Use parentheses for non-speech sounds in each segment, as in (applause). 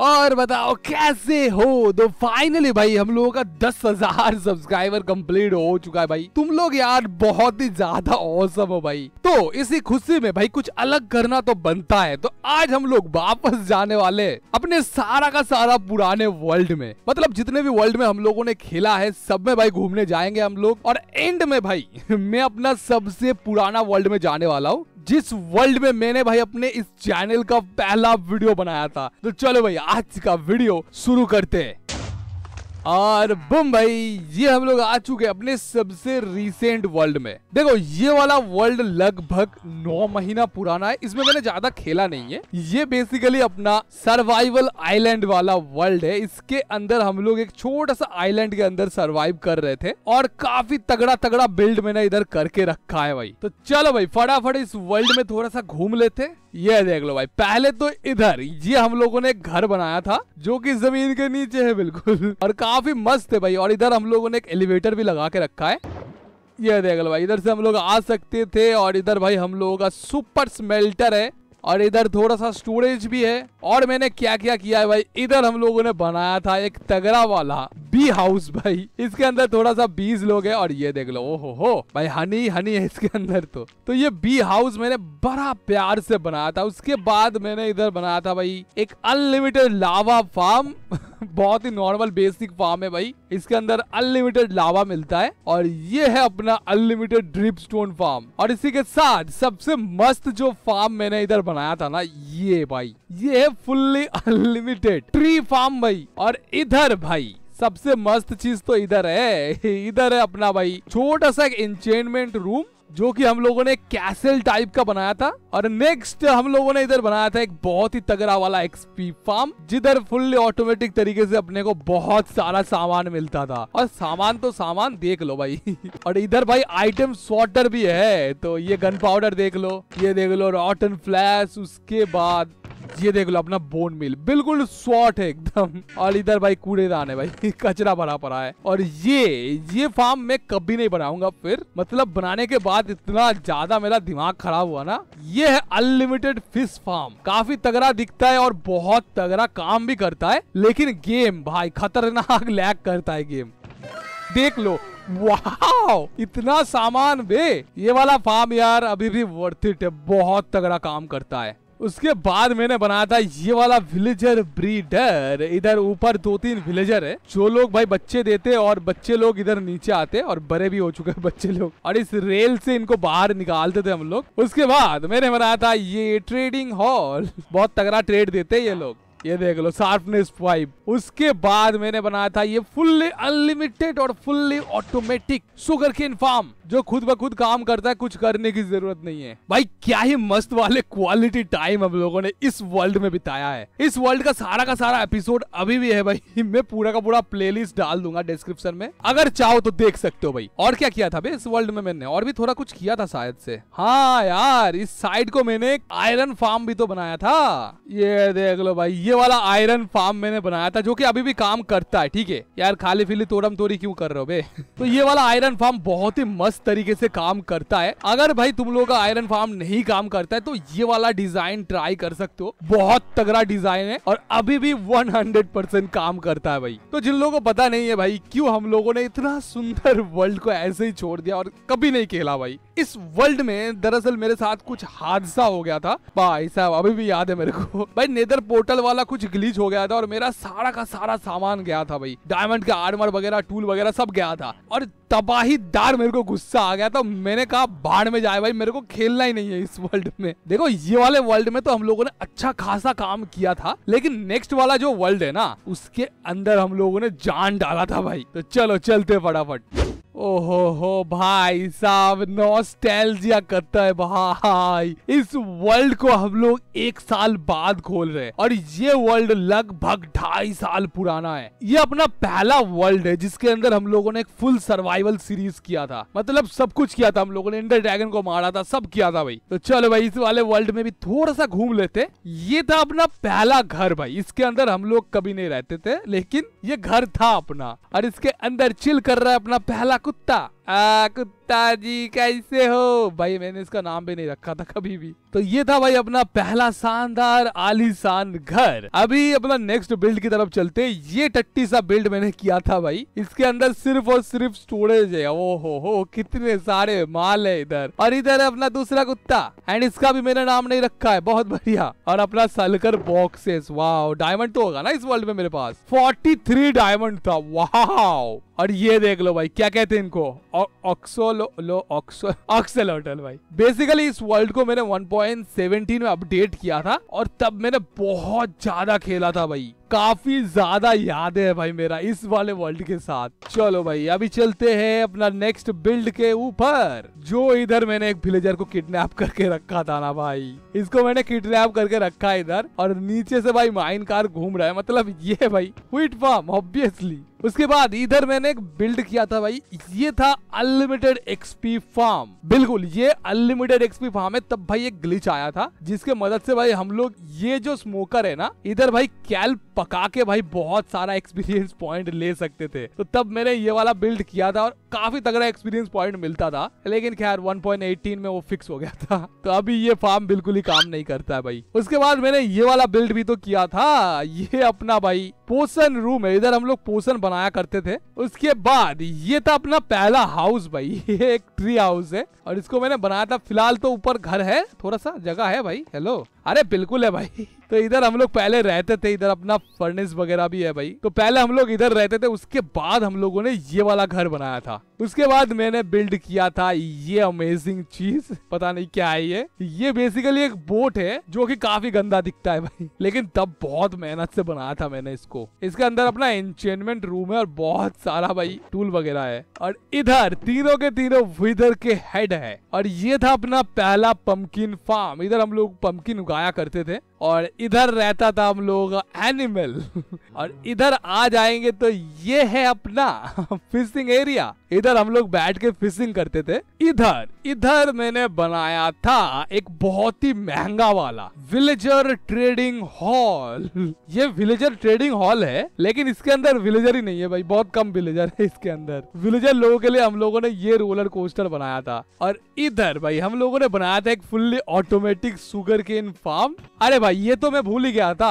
और बताओ कैसे हो तो फाइनली भाई हम लोगों का दस हजार सब्सक्राइबर कंप्लीट हो चुका है भाई तुम लोग यार बहुत ही ज्यादा औसम हो भाई तो इसी खुशी में भाई कुछ अलग करना तो बनता है तो आज हम लोग वापस जाने वाले अपने सारा का सारा पुराने वर्ल्ड में मतलब जितने भी वर्ल्ड में हम लोगों ने खेला है सब में भाई घूमने जाएंगे हम लोग और एंड में भाई (laughs) मैं अपना सबसे पुराना वर्ल्ड में जाने वाला हूँ जिस वर्ल्ड में मैंने भाई अपने इस चैनल का पहला वीडियो बनाया था तो चलो भाई आज का वीडियो शुरू करते हैं और बुम भाई ये हम लोग आ चुके अपने सबसे रिसेंट वर्ल्ड में देखो ये वाला वर्ल्ड लगभग नौ महीना पुराना है इसमें मैंने ज्यादा खेला नहीं है ये बेसिकली अपना सर्वाइवल आइलैंड वाला वर्ल्ड है इसके अंदर हम लोग एक छोटा सा आइलैंड के अंदर सर्वाइव कर रहे थे और काफी तगड़ा तगड़ा बिल्ड मैंने इधर करके रखा है भाई तो चलो भाई फटाफट इस वर्ल्ड में थोड़ा सा घूम लेते ये देख लो भाई पहले तो इधर ये हम लोगों ने घर बनाया था जो की जमीन के नीचे है बिल्कुल और काफी काफी मस्त है भाई और इधर हम लोगों ने एक एलिवेटर भी लगा के रखा है ये देख लो भाई इधर से हम लोग आ सकते थे और इधर भाई हम लोगों का सुपर स्मेल्टर है और इधर थोड़ा सा स्टोरेज भी है और मैंने क्या क्या किया है भाई इधर हम लोगों ने बनाया था एक तगड़ा वाला बी हाउस भाई इसके अंदर थोड़ा सा बीस लोग है और ये देख लो ओहो हो भाई हनी हनी है इसके अंदर तो तो ये बी हाउस मैंने बड़ा प्यार से बनाया था उसके बाद मैंने इधर बनाया था भाई एक अनलिमिटेड लावा फार्म बहुत ही नॉर्मल बेसिक फार्म है भाई इसके अंदर अनलिमिटेड लावा मिलता है और ये है अपना अनलिमिटेड ड्रिप स्टोन फार्म और इसी के साथ सबसे मस्त जो फार्म मैंने इधर बनाया था ना ये भाई ये है फुल्ली अनलिमिटेड ट्री फार्म भाई और इधर भाई सबसे मस्त चीज तो इधर है (laughs) इधर है अपना भाई छोटा सा एक एंचेनमेंट रूम जो कि हम लोगों ने कैसल टाइप का बनाया था और नेक्स्ट हम लोगों ने इधर बनाया था एक बहुत ही तगड़ा वाला एक्सपी फार्म जिधर फुल्ली ऑटोमेटिक तरीके से अपने को बहुत सारा सामान मिलता था और सामान तो सामान देख लो भाई (laughs) और इधर भाई आइटम सॉर्टर भी है तो ये गन पाउडर देख लो ये देख लो रॉटन फ्लैश उसके बाद ये देख लो अपना बोन मिल बिल्कुल स्वाट है एकदम और इधर भाई कूड़ेदान है भाई (laughs) कचरा भरा पड़ा है और ये ये फार्म मैं कभी नहीं बनाऊंगा फिर मतलब बनाने के बाद इतना ज्यादा मेरा दिमाग खराब हुआ ना ये है अनलिमिटेड फिश फार्म काफी तगड़ा दिखता है और बहुत तगड़ा काम भी करता है लेकिन गेम भाई खतरनाक लैग करता है गेम देख लो वाह इतना सामान वे ये वाला फार्म यार अभी भी वर्थिट है बहुत तगड़ा काम करता है उसके बाद मैंने बनाया था ये वाला विलेजर ब्रीडर इधर ऊपर दो तीन विलेजर है जो लोग भाई बच्चे देते और बच्चे लोग इधर नीचे आते और बड़े भी हो चुके हैं (laughs) बच्चे लोग और इस रेल से इनको बाहर निकालते थे हम लोग उसके बाद मैंने बनाया था ये ट्रेडिंग हॉल बहुत तगड़ा ट्रेड देते ये लोग ये देख लो शार्पनेस फाइव उसके बाद मैंने बनाया था ये फुल्ली अनलिमिटेड और fully automatic sugar cane farm जो खुद ब खुद काम करता है कुछ करने की जरूरत नहीं है भाई क्या ही मस्त वाले क्वालिटी टाइम हम लोगों ने इस वर्ल्ड में बिताया है इस वर्ल्ड का सारा का सारा एपिसोड अभी भी है भाई (laughs) मैं पूरा का पूरा प्ले डाल दूंगा डिस्क्रिप्शन में अगर चाहो तो देख सकते हो भाई और क्या किया था भाई इस वर्ल्ड में मैंने और भी थोड़ा कुछ किया था शायद से हाँ यार इस साइड को मैंने आयरन फार्म भी तो बनाया था ये देख लो भाई ये ये वाला आयरन फार्म मैंने बनाया था जो कि अभी भी काम करता है ठीक है यार खाली फिली तोड़म तोड़ी क्यों कर रहे हो बे (laughs) तो ये वाला आयरन फार्म बहुत ही मस्त तरीके से काम करता है अगर भाई तुम लोगों का आयरन फार्म नहीं काम करता है तो ये वाला डिजाइन ट्राई कर सकते हो बहुत तगड़ा डिजाइन है और अभी भी वन काम करता है भाई तो जिन लोगों को पता नहीं है भाई क्यूँ हम लोगों ने इतना सुंदर वर्ल्ड को ऐसे ही छोड़ दिया और कभी नहीं खेला भाई इस वर्ल्ड में दरअसल मेरे साथ कुछ हादसा हो गया था भाई साहब अभी भी याद है मेरे को (laughs) भाई नेदर पोर्टल वाला वाला कुछ ग्लीच हो गया था और मेरा सारा का सारा सामान गया था भाई डायमंड का आर्मर वगैरह टूल वगैरह सब गया था और तबाहीदार मेरे को गुस्सा आ गया था मैंने कहा बाढ़ में जाए भाई मेरे को खेलना ही नहीं है इस वर्ल्ड में देखो ये वाले वर्ल्ड में तो हम लोगों ने अच्छा खासा काम किया था लेकिन नेक्स्ट वाला जो वर्ल्ड है ना उसके अंदर हम लोगों ने जान डाला था भाई तो चलो चलते फटाफट ओहो हो भाई साहब नॉस्टैल्जिया करता है भाई इस वर्ल्ड को हम लोग एक साल बाद खोल रहे हैं और ये वर्ल्ड लगभग ढाई साल पुराना है ये अपना पहला वर्ल्ड है जिसके अंदर हम लोगों ने एक फुल सर्वाइव रिवाइवल सीरीज किया था मतलब सब कुछ किया था हम लोगों ने इंडर ड्रैगन को मारा था सब किया था भाई तो चलो भाई इस वाले वर्ल्ड में भी थोड़ा सा घूम लेते ये था अपना पहला घर भाई इसके अंदर हम लोग कभी नहीं रहते थे लेकिन ये घर था अपना और इसके अंदर चिल कर रहा है अपना पहला कुत्ता आ, कुत्ता जी कैसे हो भाई मैंने इसका नाम भी नहीं रखा था कभी भी तो ये था भाई अपना पहला शानदार आलीशान घर अभी अपना नेक्स्ट बिल्ड की तरफ चलते ये टट्टी सा बिल्ड मैंने किया था भाई इसके अंदर सिर्फ और सिर्फ स्टोरेज है ओ हो हो कितने सारे माल है इधर और इधर है अपना दूसरा कुत्ता एंड इसका भी मैंने नाम नहीं रखा है बहुत बढ़िया और अपना सलकर बॉक्सेस वाह डायमंड तो होगा ना इस वर्ल्ड में मेरे पास फोर्टी डायमंड था वाह और ये देख लो भाई क्या कहते हैं इनको ऑक्सोलो ऑक्सो भाई बेसिकली इस वर्ल्ड को मैंने 1.17 में अपडेट किया था और तब मैंने बहुत ज्यादा खेला था भाई काफी ज्यादा याद है भाई मेरा इस वाले वर्ल्ड के साथ चलो भाई अभी चलते हैं अपना नेक्स्ट बिल्ड के ऊपर जो इधर मैंने एक विलेजर को किडनैप करके रखा था ना भाई इसको मैंने किडनैप करके रखा है इधर और नीचे से भाई माइन कार घूम रहा है मतलब ये भाई हुईट फार्म ऑब्वियसली उसके बाद इधर मैंने एक बिल्ड किया था भाई ये था अनलिमिटेड एक्सपी फार्म बिल्कुल ये अनलिमिटेड एक्सपी फार्म है तब भाई एक ग्लिच आया था जिसके मदद से भाई हम लोग ये जो स्मोकर है ना इधर भाई कैल्प पका के भाई बहुत सारा एक्सपीरियंस पॉइंट ले सकते थे तो तब मैंने ये वाला बिल्ड किया था और काफी तगड़ा एक्सपीरियंस पॉइंट मिलता था लेकिन खैर 1.18 में वो फिक्स हो गया था तो अभी ये फार्म बिल्कुल ही काम नहीं करता है भाई उसके बाद मैंने ये वाला बिल्ड भी तो किया था ये अपना भाई पोषण रूम है इधर हम लोग पोषण बनाया करते थे उसके बाद ये था अपना पहला हाउस भाई (laughs) ये एक ट्री हाउस है और इसको मैंने बनाया था फिलहाल तो ऊपर घर है थोड़ा सा जगह है भाई हेलो अरे बिल्कुल है भाई तो इधर हम लोग पहले रहते थे इधर अपना फर्निस वगैरह भी है भाई तो पहले हम लोग इधर रहते थे उसके बाद हम लोगों ने ये वाला घर बनाया था उसके बाद मैंने बिल्ड किया था ये अमेजिंग चीज पता नहीं क्या है ये ये बेसिकली एक बोट है जो कि काफी गंदा दिखता है भाई लेकिन तब बहुत मेहनत से बनाया था मैंने इसको इसके अंदर अपना एंटेनमेंट रूम है और बहुत सारा भाई टूल वगैरह है और इधर तीनों के तीनों विदर के हेड है और ये था अपना पहला पंपकिन फार्म इधर हम लोग पंपकिन उगाया करते थे और इधर रहता था हम लोग एनिमल और इधर आ जाएंगे तो ये है अपना फिशिंग एरिया इधर हम लोग बैठ के फिशिंग करते थे इधर इधर मैंने बनाया था एक बहुत ही महंगा वाला विलेजर ट्रेडिंग हॉल ये विलेजर ट्रेडिंग हॉल है लेकिन इसके अंदर विलेजर ही नहीं है भाई बहुत कम विलेजर है इसके अंदर विलेजर लोगों के लिए हम लोगों ने ये रोलर कोस्टर बनाया था और इधर भाई हम लोगों ने बनाया था एक fully automatic sugar cane farm अरे भाई ये तो मैं भूल ही गया था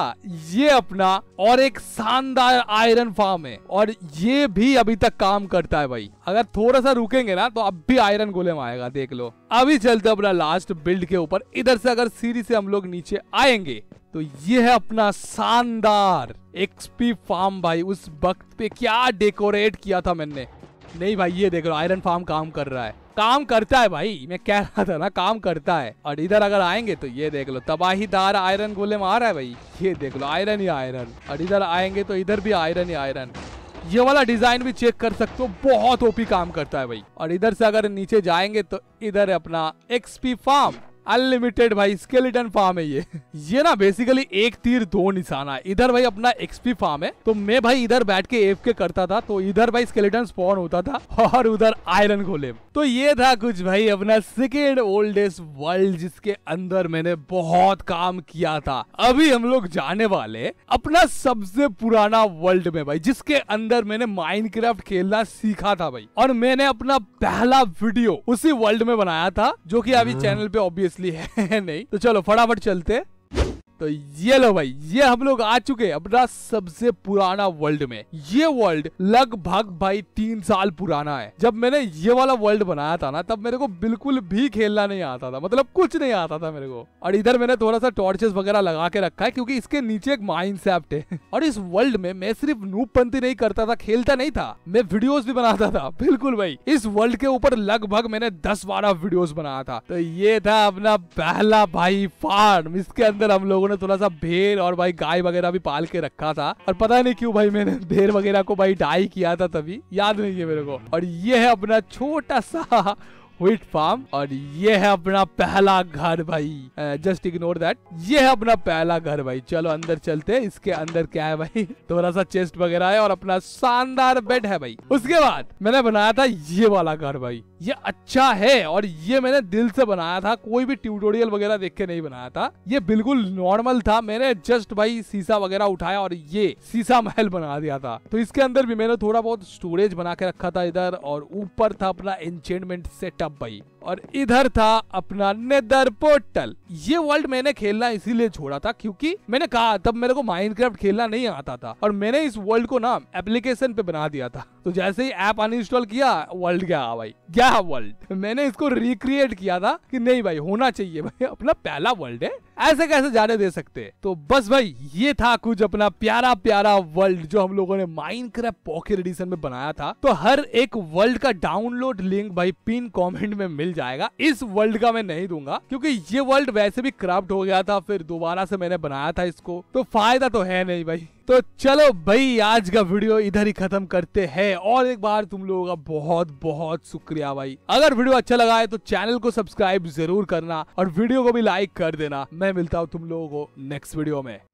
ये अपना और एक शानदार आयरन फार्म है और ये भी अभी तक काम करता है भाई अगर थोड़ा सा रुकेंगे ना तो अब भी आयरन गोलेम आएगा देख लो अभी चलते अपना लास्ट बिल्ड के ऊपर इधर से अगर सीरी से हम लोग नीचे आएंगे तो ये है अपना शानदार एक्सपी फार्म भाई उस वक्त पे क्या डेकोरेट किया था मैंने नहीं भाई ये देख लो आयरन फार्म काम कर रहा है काम करता है भाई मैं कह रहा था ना काम करता है और इधर अगर आएंगे तो ये देख लो तबाही दार आयरन गोले मार रहा है भाई ये देख लो आयरन ही आयरन और इधर आएंगे तो इधर भी आयरन ही आयरन ये वाला डिजाइन भी चेक कर सकते हो बहुत ओपी काम करता है भाई और इधर से अगर नीचे जाएंगे तो इधर अपना एक्सपी फार्म अनलिमिटेड भाई स्केलेटन फार्म है ये ये ना बेसिकली एक तीर दो निशाना है इधर भाई अपना एक्सपी फार्म है तो मैं भाई इधर बैठ के एफ के करता था तो इधर भाई स्केलेटन स्पॉन होता था और उधर आयरन खोले तो ये था कुछ भाई अपना सेकेंड ओल्डेस्ट वर्ल्ड जिसके अंदर मैंने बहुत काम किया था अभी हम लोग जाने वाले अपना सबसे पुराना वर्ल्ड में भाई जिसके अंदर मैंने माइनक्राफ्ट खेलना सीखा था भाई और मैंने अपना पहला वीडियो उसी वर्ल्ड में बनाया था जो कि अभी चैनल हाँ। पे ऑब्वियस ऑब्वियसली (laughs) है नहीं तो चलो फटाफट चलते तो ये लो भाई ये हम लोग आ चुके हैं अपना सबसे पुराना वर्ल्ड में ये वर्ल्ड लगभग भाई तीन साल पुराना है जब मैंने ये वाला वर्ल्ड बनाया था ना तब मेरे को बिल्कुल भी खेलना नहीं आता था मतलब कुछ नहीं आता था मेरे को और इधर मैंने थोड़ा सा टॉर्चेस वगैरह लगा के रखा है क्योंकि इसके नीचे एक माइंड है (laughs) और इस वर्ल्ड में मैं सिर्फ नूपपंथी नहीं करता था खेलता नहीं था मैं वीडियो भी बनाता था (laughs) बिल्कुल भाई इस वर्ल्ड के ऊपर लगभग मैंने दस बारह वीडियो बनाया था तो ये था अपना पहला भाई फार्म इसके अंदर हम लोगों ने थोड़ा सा भेड़ और भाई गाय वगैरह भी पाल के रखा था और पता नहीं क्यों भाई मैंने (laughs) भेड़ वगैरह को भाई डाई किया था तभी याद नहीं है मेरे को और ये है अपना छोटा सा व्हीट फार्म और ये है अपना पहला घर भाई जस्ट इग्नोर दैट ये है अपना पहला घर भाई चलो अंदर चलते इसके अंदर क्या है भाई थोड़ा सा चेस्ट वगैरह है और अपना शानदार बेड है भाई उसके बाद मैंने बनाया था ये वाला घर भाई ये अच्छा है और ये मैंने दिल से बनाया था कोई भी ट्यूटोरियल वगैरह देख के नहीं बनाया था ये बिल्कुल नॉर्मल था मैंने जस्ट भाई सीसा वगैरह उठाया और ये शीशा महल बना दिया था तो इसके अंदर भी मैंने थोड़ा बहुत स्टोरेज बना के रखा था इधर और ऊपर था अपना एंचेंटमेंट सेटअप भाई और इधर था अपना नेदर पोर्टल ये वर्ल्ड मैंने खेलना इसीलिए छोड़ा था क्योंकि मैंने कहा तब मेरे को माइनक्राफ्ट खेलना नहीं आता था और मैंने इस वर्ल्ड को ना एप्लीकेशन पे बना दिया था तो जैसे ही ऐप अनइंस्टॉल किया वर्ल्ड क्या हाँ भाई क्या वर्ल्ड मैंने इसको रिक्रिएट किया था कि नहीं भाई होना चाहिए भाई अपना पहला वर्ल्ड है ऐसे कैसे जाने दे सकते तो बस भाई ये था कुछ अपना प्यारा प्यारा वर्ल्ड जो हम लोगों ने माइंड पॉकेट एडिशन में बनाया था तो हर एक वर्ल्ड का डाउनलोड लिंक भाई पिन कमेंट में मिल जाएगा इस वर्ल्ड का मैं नहीं दूंगा क्योंकि ये वर्ल्ड वैसे भी क्राफ्ट हो गया था फिर दोबारा से मैंने बनाया था इसको तो फायदा तो है नहीं भाई तो चलो भाई आज का वीडियो इधर ही खत्म करते हैं और एक बार तुम लोगों का बहुत बहुत शुक्रिया भाई अगर वीडियो अच्छा लगा है तो चैनल को सब्सक्राइब जरूर करना और वीडियो को भी लाइक कर देना मैं मिलता हूँ तुम लोगों को नेक्स्ट वीडियो में